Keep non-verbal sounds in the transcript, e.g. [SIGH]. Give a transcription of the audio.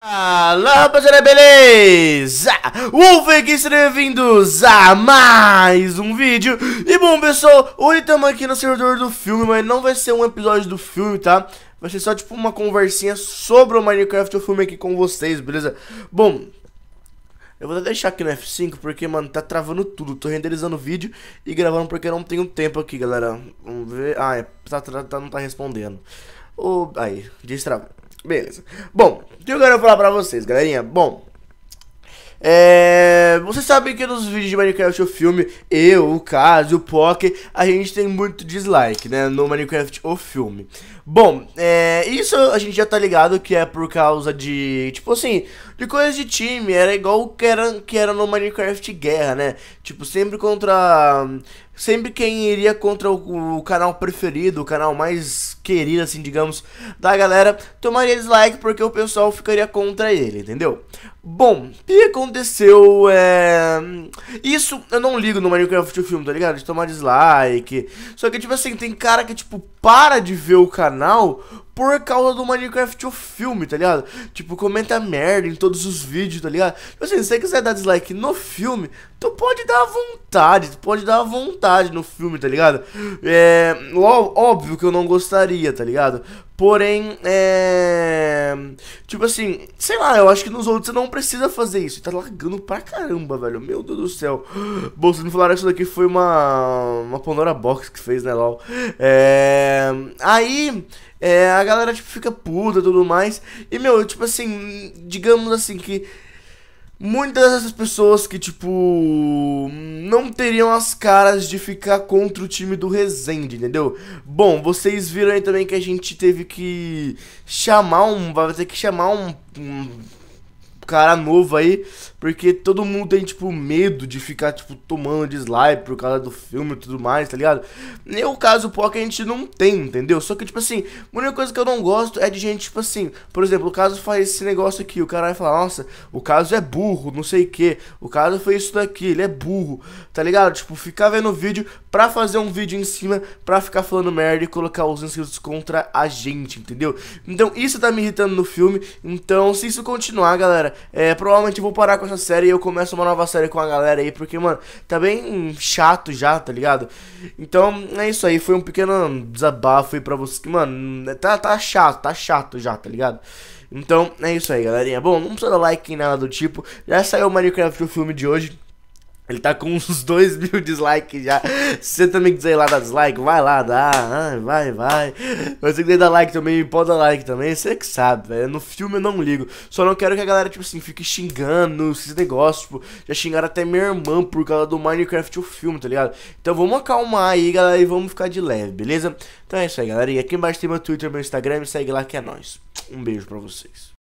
Alô rapaziada, beleza? Wolfek, sejam bem-vindos a mais um vídeo E bom pessoal, hoje estamos aqui no servidor do filme, mas não vai ser um episódio do filme, tá? Vai ser só tipo uma conversinha sobre o Minecraft, o filme aqui com vocês, beleza? Bom, eu vou deixar aqui no F5 porque, mano, tá travando tudo. Tô renderizando o vídeo e gravando porque não tenho tempo aqui, galera. Vamos ver. Ah, é, tá, tá, tá não tá respondendo. Oh, aí, destravou. Beleza. Bom, o que eu quero falar pra vocês, galerinha? Bom, é, vocês sabem que nos vídeos de Minecraft, o filme, eu, o caso, o Poké, a gente tem muito dislike, né? No Minecraft, o filme. Bom, é, isso a gente já tá ligado que é por causa de, tipo assim, de coisas de time. Era igual que era, que era no Minecraft Guerra, né? Tipo, sempre contra. Sempre quem iria contra o, o canal preferido, o canal mais querido, assim, digamos, da galera, tomaria dislike porque o pessoal ficaria contra ele, entendeu? Bom, o que aconteceu é. Isso eu não ligo no Minecraft o filme, tá ligado? De tomar dislike. Só que, tipo assim, tem cara que, tipo, para de ver o canal por causa do Minecraft o filme, tá ligado? Tipo, comenta merda em todos os vídeos, tá ligado? Tipo assim, se você quiser dar dislike no filme, Tu pode dar vontade, tu pode dar vontade no filme, tá ligado? É. Óbvio que eu não gostaria, tá ligado? Porém, é. Tipo assim, sei lá, eu acho que nos outros você não precisa fazer isso. Tá largando pra caramba, velho. Meu Deus do céu. Bom, vocês me falaram que isso daqui foi uma. Uma Pandora Box que fez, né, LOL? É. Aí. É, a galera, tipo, fica puta e tudo mais. E, meu, tipo assim, digamos assim que Muitas dessas pessoas que, tipo, não teriam as caras de ficar contra o time do Rezende, entendeu? Bom, vocês viram aí também que a gente teve que chamar um. Vai ter que chamar um, um cara novo aí, porque todo mundo tem, tipo, medo de ficar, tipo, tomando dislike por causa do filme e tudo mais, tá ligado? Nem o caso POC a gente não tem, entendeu? Só que, tipo assim, a única coisa que eu não gosto é de gente, tipo assim, por exemplo, o caso faz esse negócio aqui, o cara vai falar, nossa, o caso é burro, não sei o que, o caso foi isso daqui, ele é burro, tá ligado? Tipo, ficar vendo vídeo pra fazer um vídeo em cima, pra ficar falando merda e colocar os inscritos contra a gente, entendeu? Então isso tá me irritando no filme, então se isso continuar, galera, é, provavelmente eu vou parar com essa série e eu começo uma nova série com a galera aí, porque, mano, tá bem chato já, tá ligado? Então é isso aí, foi um pequeno desabafo aí pra vocês, que, mano, é, tá, tá chato, tá chato já, tá ligado? Então, é isso aí, galerinha. Bom, não precisa dar like em nada do tipo. Já saiu o Minecraft o filme de hoje. Ele tá com uns 2 [LAUGHS] mil dislikes já. Se você também quiser ir lá dar dislike, vai lá, dá. Vai, vai. Mas se quiser dar like também, pode dar like também. Você que sabe, velho. No filme eu não ligo. Só não quero que a galera, tipo assim, fique xingando esses negócios. Tipo, já xingaram até minha irmã por causa do Minecraft o filme, tá ligado? Então vamos acalmar aí, galera, e vamos ficar de leve, beleza? Então é isso aí, galera. E aqui embaixo tem meu Twitter, meu Instagram. Me segue lá que é nóis. Um beijo pra vocês.